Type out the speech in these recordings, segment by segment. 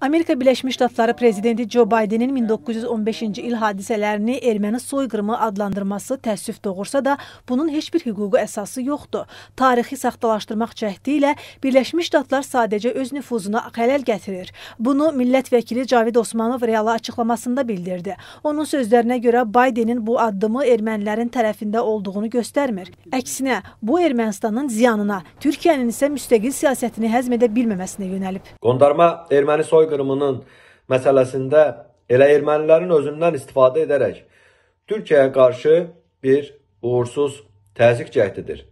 Amerika Birləşmiş Ştatları prezidenti Joe Bidenin 1915-ci il hadisələrini erməni soyqırımı adlandırması təəssüf doğursa da, bunun heç bir hüquqi əsası yoxdur. Tarixi saxtalaşdırmaq cəhdi ilə Birləşmiş Ştatlar sadəcə öz nüfuzuna xələl gətirir. Bunu millət vəkili Cavid Osmanov reala açıqlamasında bildirdi. Onun sözlərinə görə Bidenin bu addımı ermənilərin tərəfində olduğunu göstərmir. Əksinə, bu Ermənistanın ziyanına, Türkiyənin isə müstəqil siyasətini həzm edə bilməməsinə yönəlib. Qondarma erməni soyqırımı soyqırımının məsələsində elə ermənilərin özündən istifadə edərək Türkiyəyə qarşı bir uğursuz təzik cəhdidir.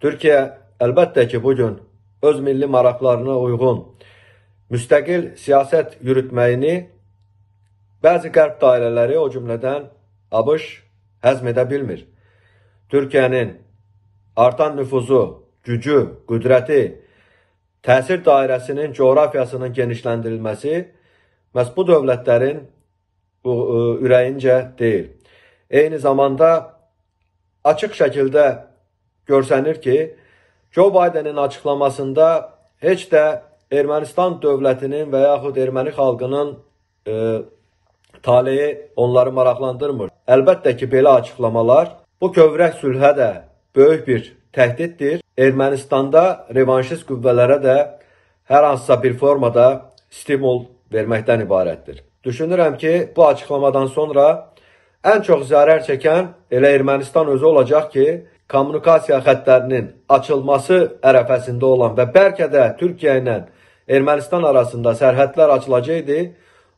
Türkiyə əlbəttə ki, bugün öz milli maraqlarına uyğun müstəqil siyasət yürütməyini bəzi qərb dairələri, o cümlədən ABŞ həzm edə bilmir. Türkiyənin artan nüfuzu, gücü, qüdrəti, təsir dairəsinin coğrafiyasının genişləndirilməsi məhz bu dövlətlərin bu ə, e, ürəyincə deyil. Eyni zamanda açıq şəkildə görsənir ki, Joe Bidenin açıqlamasında heç də Ermənistan dövlətinin və yaxud erməni xalqının e, taleyi onları maraqlandırmır. Əlbəttə ki, belə açıqlamalar bu kövrək sülhə də böyük bir təhdiddir. Ermənistanda revanşist qüvvələrə də hər hansısa bir formada stimul verməkdən ibarətdir. Düşünürəm ki, bu açıqlamadan sonra ən çox zərər çəkən elə Ermənistan özü olacaq ki, kommunikasiya xətlərinin açılması ərəfəsində olan və bəlkə də Türkiyə ilə Ermənistan arasında sərhədlər açılacaqdı.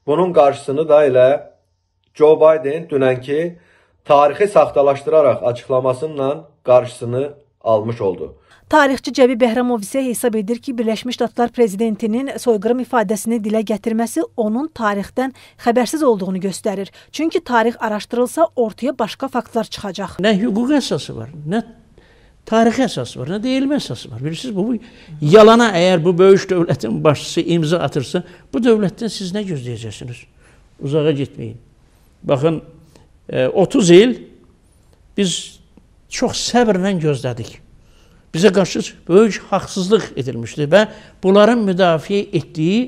Bunun qarşısını da elə Joe Biden dünənki tarixi saxtalaşdıraraq açıqlamasından qarşısını almış oldu. Tarixçi Cəbi Bəhrəmov isə hesab edir ki, Birləşmiş Ştatlar prezidentinin soyqırım ifadəsini dilə gətirməsi onun tarixdən xəbərsiz olduğunu göstərir. Çünki tarix araşdırılsa ortaya başqa faktlar çıxacaq. Nə hüquq əsası var, nə tarixi əsas var, nə deyilmə əsası var. Bilirsiniz, bu, bu yalana əgər bu böyük dövlətin başçısı imza atırsa, bu dövlətdən siz nə gözləyəcəksiniz? Uzağa getməyin. Baxın, 30 e, il biz çox səbrlə gözlədik bizə qarşı böyük haqsızlıq edilmişdi və bunların müdafiə etdiyi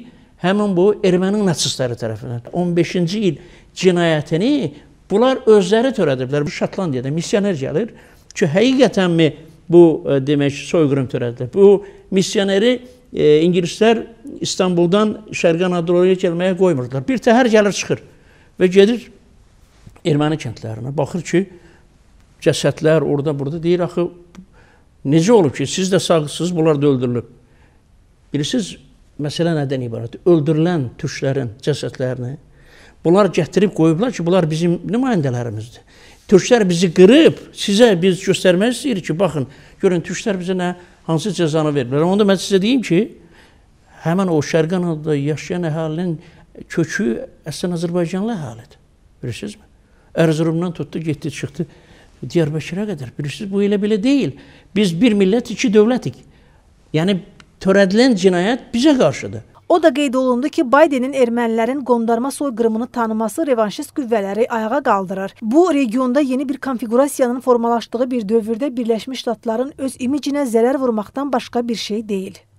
həmin bu erməni natsistləri tərəfindən 15-ci il cinayətini bunlar özləri törədiblər. Bu Şotlandiyada missioner gəlir ki, həqiqətənmi bu e, demək soyqırım törədilib. Bu missioneri e, ingilislər İstanbuldan Şərqi Anadoluya gəlməyə qoymurdular. Bir təhər gəlir çıxır və gedir erməni kəndlərinə. Baxır ki, cəsədlər orada burada deyir axı Necə olub ki, siz də sağsınız, bunlar da öldürülüb. Bilirsiniz, məsələ nədən ibarətdir? Öldürülən türklərin cəsədlərini bunlar gətirib qoyublar ki, bunlar bizim nümayəndələrimizdir. Türklər bizi qırıb, sizə biz göstərmək istəyirik ki, baxın, görün türklər bizə nə, hansı cəzanı veriblər. Onda mən sizə deyim ki, həmin o Şərqan adında yaşayan əhalinin kökü əslən Azərbaycanlı əhalidir. Bilirsinizmi? Ərzurumdan tutdu, getdi, çıxdı. Diyarbəkirə qədər. Bilirsiniz, bu elə belə deyil. Biz bir millət, iki dövlətik. Yəni törədilən cinayət bizə qarşıdır. O da qeyd olundu ki, Baydenin ermənilərin qondarma soyqırımını tanıması revanşist qüvvələri ayağa qaldırır. Bu, regionda yeni bir konfigurasiyanın formalaşdığı bir dövrdə Birləşmiş Ştatların öz imicinə zərər vurmaqdan başqa bir şey deyil.